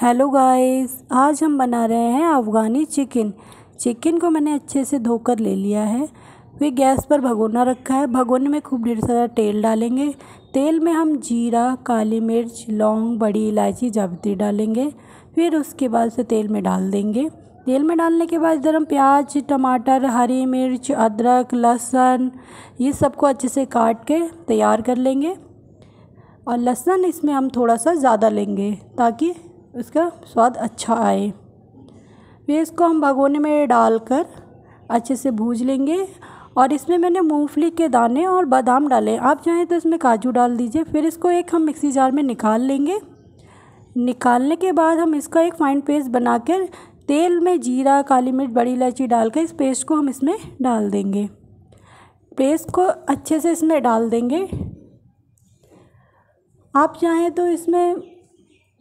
hello guys आज हम बना रहे हैं अफ़गानी चिकन चिकन को मैंने अच्छे से धोकर ले लिया है फिर गैस पर भगोना रखा है भगोने में खूब ढेर सारा तेल डालेंगे तेल में हम जीरा काली मिर्च लौंग बड़ी इलायची जावित्री डालेंगे फिर उसके बाद से तेल में डाल देंगे तेल में डालने के बाद इधर हम प्याज टमाटर हरी मिर्च अदरक लहसुन ये सबको अच्छे से काट के तैयार कर लेंगे और लहसुन इसमें हम थोड़ा सा ज़्यादा लेंगे ताकि उसका स्वाद अच्छा आए फिर इसको हम भगोने में डालकर अच्छे से भूज लेंगे और इसमें मैंने मूंगफली के दाने और बादाम डाले आप चाहें तो इसमें काजू डाल दीजिए फिर इसको एक हम मिक्सी जार में निकाल लेंगे निकालने के बाद हम इसका एक फाइन पेस्ट बनाकर तेल में जीरा काली मिर्च बड़ी इलायची डालकर इस पेस्ट को हम इसमें डाल देंगे पेस्ट को अच्छे से इसमें डाल देंगे आप चाहें तो इसमें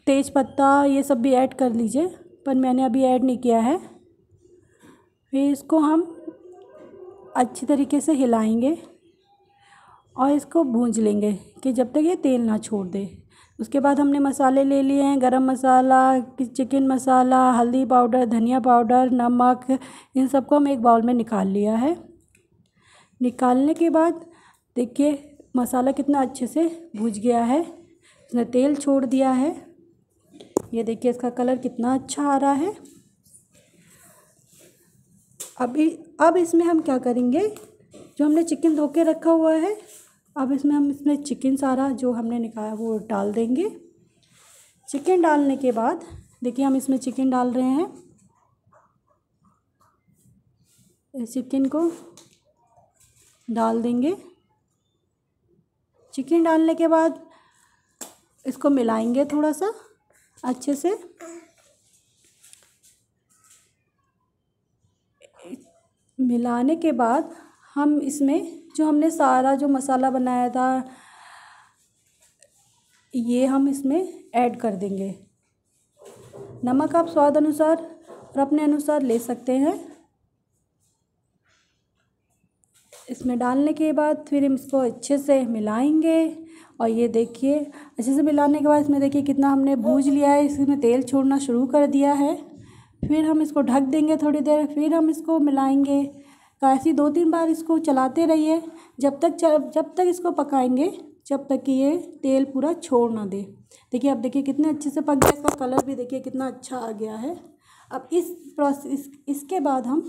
तेज पत्ता ये सब भी ऐड कर लीजिए पर मैंने अभी ऐड नहीं किया है फिर इसको हम अच्छी तरीके से हिलाएंगे और इसको भूंज लेंगे कि जब तक ये तेल ना छोड़ दे उसके बाद हमने मसाले ले लिए हैं गरम मसाला चिकन मसाला हल्दी पाउडर धनिया पाउडर नमक इन सबको हम एक बाउल में निकाल लिया है निकालने के बाद देखिए मसाला कितना अच्छे से भूज गया है उसने तेल छोड़ दिया है ये देखिए इसका कलर कितना अच्छा आ रहा है अभी अब इसमें हम क्या करेंगे जो हमने चिकन धो के रखा हुआ है अब इसमें हम इसमें चिकन सारा जो हमने निकाला वो डाल देंगे चिकन डालने के बाद देखिए हम इसमें चिकन डाल रहे हैं चिकन को डाल देंगे चिकन डालने के बाद इसको मिलाएंगे थोड़ा सा अच्छे से मिलाने के बाद हम इसमें जो हमने सारा जो मसाला बनाया था ये हम इसमें ऐड कर देंगे नमक आप स्वाद अनुसार और अपने अनुसार ले सकते हैं इसमें डालने के बाद फिर हम इसको अच्छे से मिलाएंगे और ये देखिए अच्छे से मिलाने के बाद इसमें देखिए कितना हमने भूज लिया है इसमें तेल छोड़ना शुरू कर दिया है फिर हम इसको ढक देंगे थोड़ी देर फिर हम इसको मिलाएंगे ऐसी दो तीन बार इसको चलाते रहिए जब तक जब तक इसको पकाएंगे जब तक कि ये तेल पूरा छोड़ ना दे देखिए अब देखिए कितने अच्छे से पक गया इसका कलर भी देखिए कितना अच्छा आ गया है अब इस प्रोसेस इस इसके बाद हम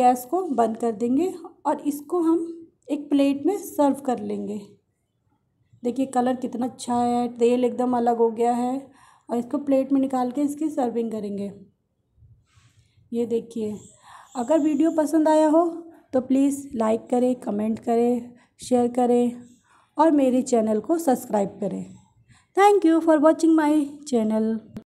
गैस को बंद कर देंगे और इसको हम एक प्लेट में सर्व कर लेंगे देखिए कलर कितना अच्छा है तेल एकदम अलग हो गया है और इसको प्लेट में निकाल के इसकी सर्विंग करेंगे ये देखिए अगर वीडियो पसंद आया हो तो प्लीज़ लाइक करें कमेंट करें शेयर करें और मेरे चैनल को सब्सक्राइब करें thank you for watching my channel